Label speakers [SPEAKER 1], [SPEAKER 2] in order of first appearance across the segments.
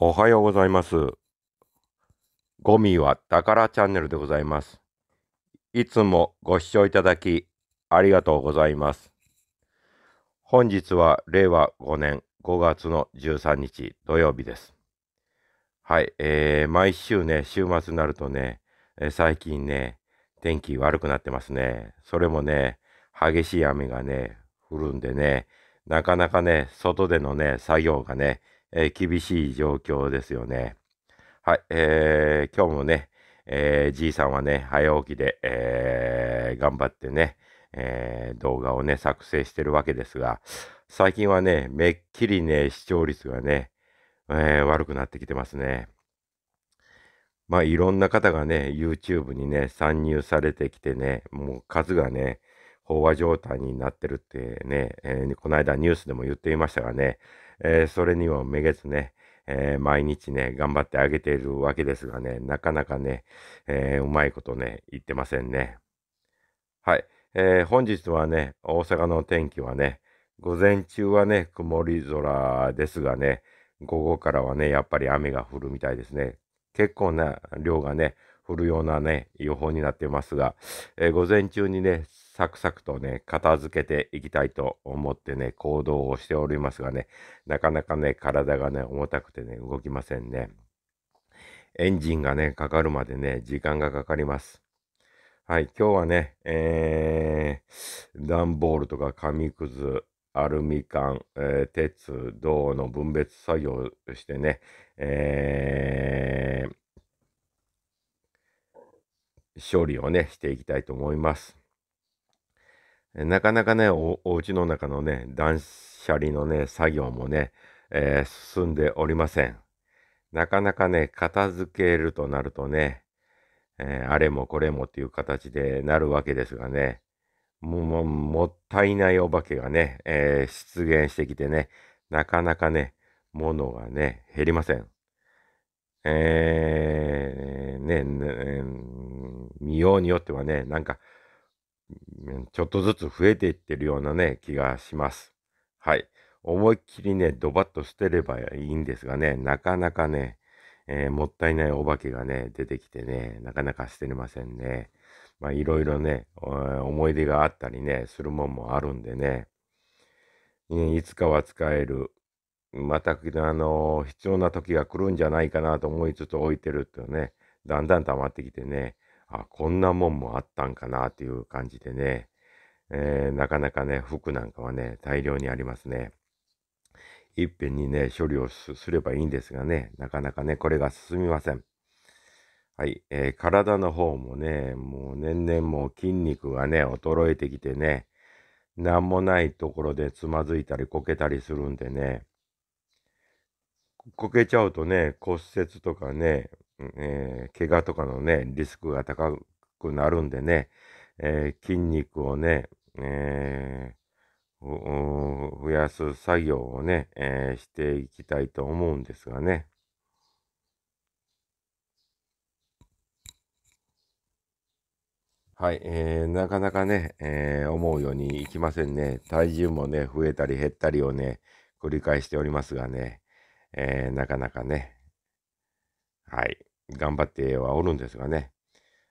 [SPEAKER 1] おはようございます。ゴミは宝チャンネルでございます。いつもご視聴いただきありがとうございます。本日は令和5年5月の13日土曜日です。はい、えー、毎週ね、週末になるとね、え最近ね、天気悪くなってますね。それもね、激しい雨がね、降るんでね、なかなかね、外でのね、作業がね、えー、厳しい状況ですよね。はい、えー、今日もね、えー、じいさんはね、早起きで、えー、頑張ってね、えー、動画をね、作成してるわけですが、最近はね、めっきりね、視聴率がね、えー、悪くなってきてますね。まあ、いろんな方がね、YouTube にね、参入されてきてね、もう数がね、飽和状態になってるってね、えー、この間ニュースでも言っていましたがね、えー、それにはめげずね、えー、毎日ね、頑張ってあげているわけですがね、なかなかね、えうまいことね、言ってませんね。はい。えー、本日はね、大阪の天気はね、午前中はね、曇り空ですがね、午後からはね、やっぱり雨が降るみたいですね。結構な量がね、降るようなね、予報になってますが、え午前中にね、サクサクとね、片付けていきたいと思ってね、行動をしておりますがね、なかなかね、体がね、重たくてね、動きませんね。エンジンがね、かかるまでね、時間がかかります。はい、今日はね、えー、段ボールとか紙くず、アルミ缶、えー、鉄、銅の分別作業してね、えー、処理をね、していきたいと思います。なかなかね、おお家の中のね、断捨離のね、作業もね、えー、進んでおりません。なかなかね、片付けるとなるとね、えー、あれもこれもっていう形でなるわけですがね、もう、ももったいないお化けがね、えー、出現してきてね、なかなかね、物がね、減りません。えー、ね、ね、見ようによってはね、なんか、ちょっとずつ増えていってるようなね、気がします。はい。思いっきりね、ドバッと捨てればいいんですがね、なかなかね、えー、もったいないお化けがね、出てきてね、なかなか捨てれませんね。まあ、いろいろね、思い出があったりね、するもんもあるんでね、いつかは使える、また、あの、必要な時が来るんじゃないかなと思いつつ置いてるとね、だんだん溜まってきてね、あ、こんなもんもあったんかなっていう感じでね、えー、なかなかね、服なんかはね、大量にありますね。いっぺんにね、処理をすればいいんですがね、なかなかね、これが進みません。はい、えー、体の方もね、もう年々もう筋肉がね、衰えてきてね、なんもないところでつまずいたりこけたりするんでね、こけちゃうとね、骨折とかね、えー、怪我とかのね、リスクが高くなるんでね、えー、筋肉をね、えー、増やす作業をね、えー、していきたいと思うんですがね。はい、えー、なかなかね、えー、思うようにいきませんね。体重もね、増えたり減ったりをね、繰り返しておりますがね、えー、なかなかね、はい。頑張ってはおるんですがね。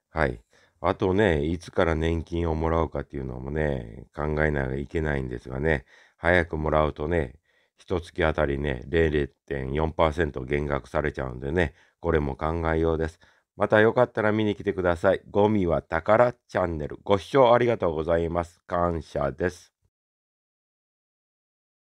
[SPEAKER 1] はい。あとね、いつから年金をもらうかっていうのもね、考えなきゃいけないんですがね、早くもらうとね、一月あたりね、0.4%減額されちゃうんでね、これも考えようです。またよかったら見に来てください。ゴミは宝チャンネル。ご視聴ありがとうございます。感謝です。